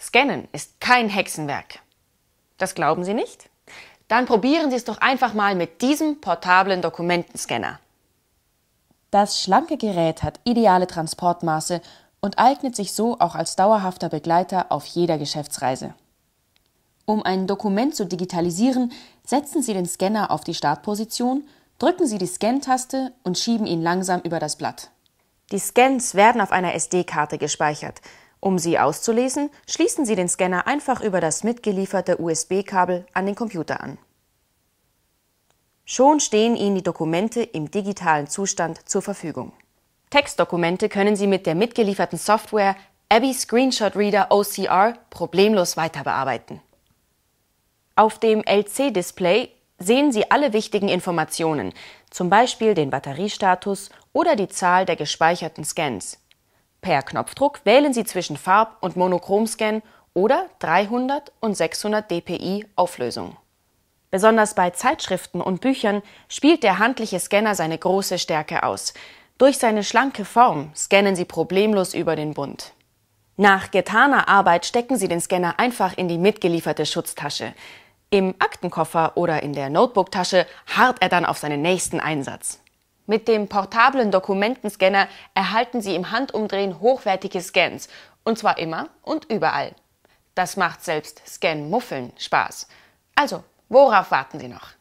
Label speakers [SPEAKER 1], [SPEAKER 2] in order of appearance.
[SPEAKER 1] Scannen ist kein Hexenwerk. Das glauben Sie nicht? Dann probieren Sie es doch einfach mal mit diesem portablen Dokumentenscanner. Das schlanke Gerät hat ideale Transportmaße und eignet sich so auch als dauerhafter Begleiter auf jeder Geschäftsreise. Um ein Dokument zu digitalisieren, setzen Sie den Scanner auf die Startposition, drücken Sie die Scan-Taste und schieben ihn langsam über das Blatt. Die Scans werden auf einer SD-Karte gespeichert um sie auszulesen, schließen Sie den Scanner einfach über das mitgelieferte USB-Kabel an den Computer an. Schon stehen Ihnen die Dokumente im digitalen Zustand zur Verfügung. Textdokumente können Sie mit der mitgelieferten Software Abbey Screenshot Reader OCR problemlos weiterbearbeiten. Auf dem LC-Display sehen Sie alle wichtigen Informationen, zum Beispiel den Batteriestatus oder die Zahl der gespeicherten Scans. Per Knopfdruck wählen Sie zwischen Farb- und Monochromscan oder 300 und 600 dpi Auflösung. Besonders bei Zeitschriften und Büchern spielt der handliche Scanner seine große Stärke aus. Durch seine schlanke Form scannen Sie problemlos über den Bund. Nach getaner Arbeit stecken Sie den Scanner einfach in die mitgelieferte Schutztasche. Im Aktenkoffer oder in der Notebooktasche harrt er dann auf seinen nächsten Einsatz. Mit dem portablen Dokumentenscanner erhalten Sie im Handumdrehen hochwertige Scans, und zwar immer und überall. Das macht selbst Scan-Muffeln Spaß. Also, worauf warten Sie noch?